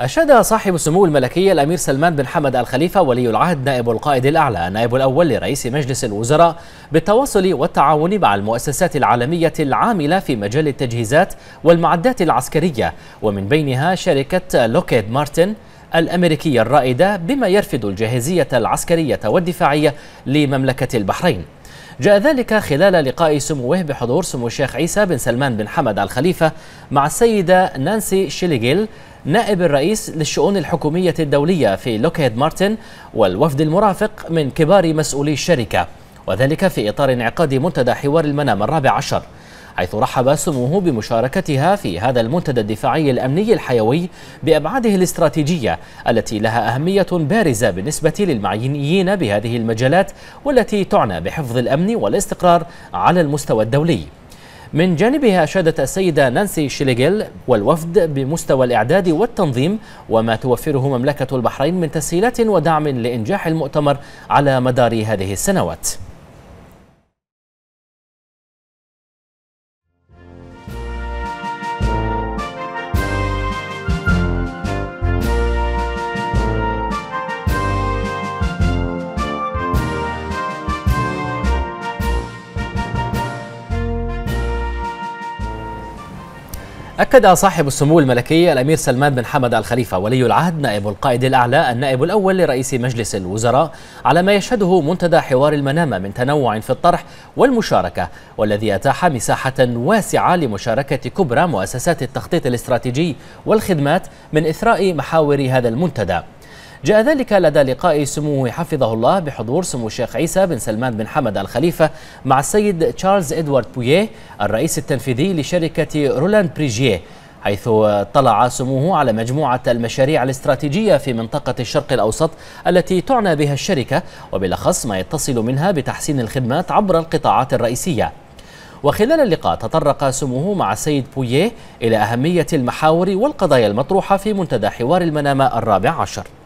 أشاد صاحب السمو الملكي الأمير سلمان بن حمد الخليفة ولي العهد نائب القائد الأعلى النائب الأول لرئيس مجلس الوزراء بالتواصل والتعاون مع المؤسسات العالمية العاملة في مجال التجهيزات والمعدات العسكرية ومن بينها شركة لوكيد مارتن الأمريكية الرائدة بما يرفض الجاهزية العسكرية والدفاعية لمملكة البحرين جاء ذلك خلال لقاء سموه بحضور سمو الشيخ عيسى بن سلمان بن حمد الخليفة مع السيدة نانسي شيليجيل نائب الرئيس للشؤون الحكومية الدولية في لوكهيد مارتن والوفد المرافق من كبار مسؤولي الشركة وذلك في إطار انعقاد منتدى حوار المنام الرابع عشر حيث رحب سموه بمشاركتها في هذا المنتدى الدفاعي الأمني الحيوي بأبعاده الاستراتيجية التي لها أهمية بارزة بالنسبة للمعينيين بهذه المجالات والتي تعنى بحفظ الأمن والاستقرار على المستوى الدولي من جانبها أشادت السيدة نانسي شيليجيل والوفد بمستوى الإعداد والتنظيم وما توفره مملكة البحرين من تسهيلات ودعم لإنجاح المؤتمر على مدار هذه السنوات أكد صاحب السمو الملكي الأمير سلمان بن حمد الخليفة ولي العهد نائب القائد الأعلى النائب الأول لرئيس مجلس الوزراء على ما يشهده منتدى حوار المنامة من تنوع في الطرح والمشاركة والذي أتاح مساحة واسعة لمشاركة كبرى مؤسسات التخطيط الاستراتيجي والخدمات من إثراء محاور هذا المنتدى جاء ذلك لدى لقاء سموه حفظه الله بحضور سمو الشيخ عيسى بن سلمان بن حمد الخليفة مع السيد تشارلز إدوارد بويه الرئيس التنفيذي لشركة رولاند بريجيه حيث اطلع سموه على مجموعة المشاريع الاستراتيجية في منطقة الشرق الأوسط التي تعنى بها الشركة وبالأخص ما يتصل منها بتحسين الخدمات عبر القطاعات الرئيسية وخلال اللقاء تطرق سموه مع السيد بويه إلى أهمية المحاور والقضايا المطروحة في منتدى حوار المنامة الرابع عشر